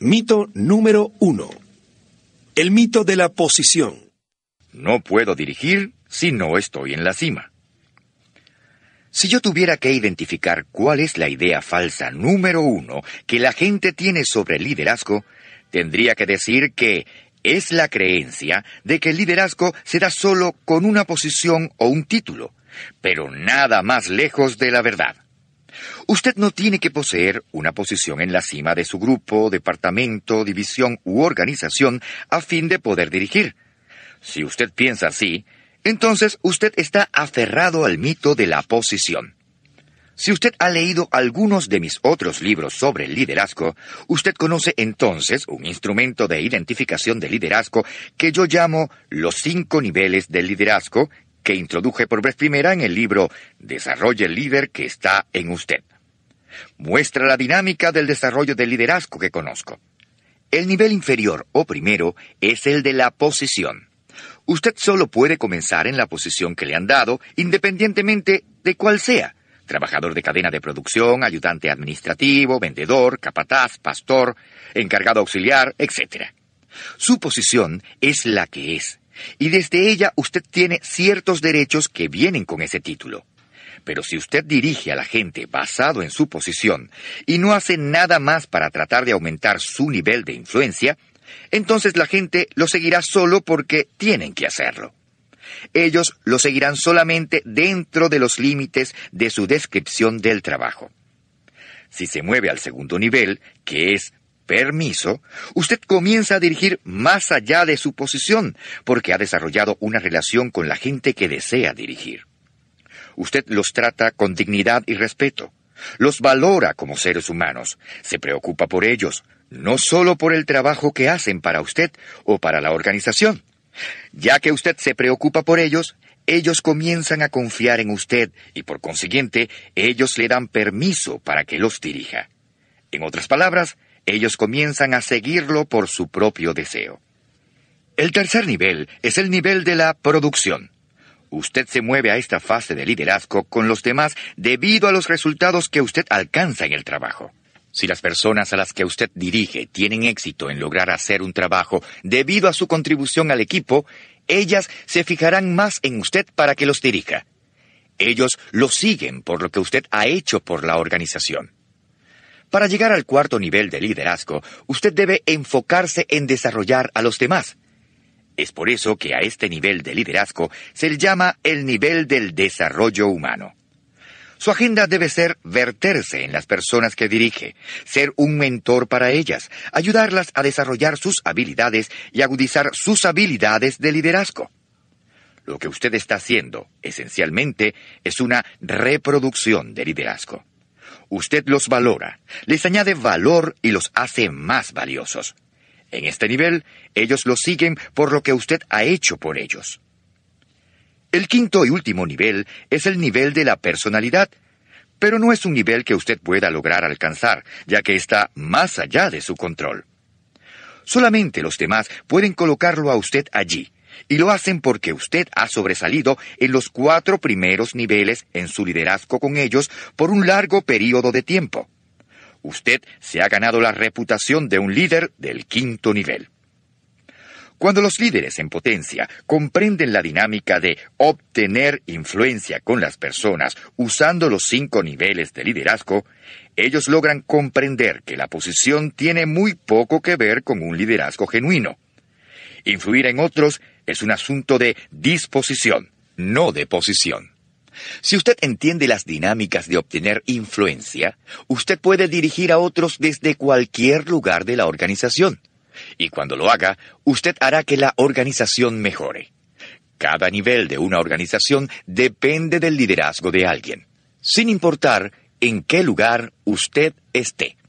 Mito número uno. El mito de la posición. No puedo dirigir si no estoy en la cima. Si yo tuviera que identificar cuál es la idea falsa número uno que la gente tiene sobre el liderazgo, tendría que decir que es la creencia de que el liderazgo se da solo con una posición o un título, pero nada más lejos de la verdad. Usted no tiene que poseer una posición en la cima de su grupo, departamento, división u organización a fin de poder dirigir. Si usted piensa así, entonces usted está aferrado al mito de la posición. Si usted ha leído algunos de mis otros libros sobre el liderazgo, usted conoce entonces un instrumento de identificación de liderazgo que yo llamo los cinco niveles del liderazgo que introduje por vez primera en el libro Desarrolle el líder que está en usted muestra la dinámica del desarrollo del liderazgo que conozco. El nivel inferior o primero es el de la posición. Usted solo puede comenzar en la posición que le han dado, independientemente de cuál sea. Trabajador de cadena de producción, ayudante administrativo, vendedor, capataz, pastor, encargado auxiliar, etc. Su posición es la que es, y desde ella usted tiene ciertos derechos que vienen con ese título. Pero si usted dirige a la gente basado en su posición y no hace nada más para tratar de aumentar su nivel de influencia, entonces la gente lo seguirá solo porque tienen que hacerlo. Ellos lo seguirán solamente dentro de los límites de su descripción del trabajo. Si se mueve al segundo nivel, que es permiso, usted comienza a dirigir más allá de su posición, porque ha desarrollado una relación con la gente que desea dirigir. Usted los trata con dignidad y respeto. Los valora como seres humanos. Se preocupa por ellos, no solo por el trabajo que hacen para usted o para la organización. Ya que usted se preocupa por ellos, ellos comienzan a confiar en usted y por consiguiente ellos le dan permiso para que los dirija. En otras palabras, ellos comienzan a seguirlo por su propio deseo. El tercer nivel es el nivel de la producción. Usted se mueve a esta fase de liderazgo con los demás debido a los resultados que usted alcanza en el trabajo. Si las personas a las que usted dirige tienen éxito en lograr hacer un trabajo debido a su contribución al equipo, ellas se fijarán más en usted para que los dirija. Ellos lo siguen por lo que usted ha hecho por la organización. Para llegar al cuarto nivel de liderazgo, usted debe enfocarse en desarrollar a los demás. Es por eso que a este nivel de liderazgo se le llama el nivel del desarrollo humano. Su agenda debe ser verterse en las personas que dirige, ser un mentor para ellas, ayudarlas a desarrollar sus habilidades y agudizar sus habilidades de liderazgo. Lo que usted está haciendo, esencialmente, es una reproducción de liderazgo. Usted los valora, les añade valor y los hace más valiosos. En este nivel, ellos lo siguen por lo que usted ha hecho por ellos. El quinto y último nivel es el nivel de la personalidad, pero no es un nivel que usted pueda lograr alcanzar, ya que está más allá de su control. Solamente los demás pueden colocarlo a usted allí, y lo hacen porque usted ha sobresalido en los cuatro primeros niveles en su liderazgo con ellos por un largo periodo de tiempo. Usted se ha ganado la reputación de un líder del quinto nivel. Cuando los líderes en potencia comprenden la dinámica de obtener influencia con las personas usando los cinco niveles de liderazgo, ellos logran comprender que la posición tiene muy poco que ver con un liderazgo genuino. Influir en otros es un asunto de disposición, no de posición. Si usted entiende las dinámicas de obtener influencia, usted puede dirigir a otros desde cualquier lugar de la organización. Y cuando lo haga, usted hará que la organización mejore. Cada nivel de una organización depende del liderazgo de alguien, sin importar en qué lugar usted esté.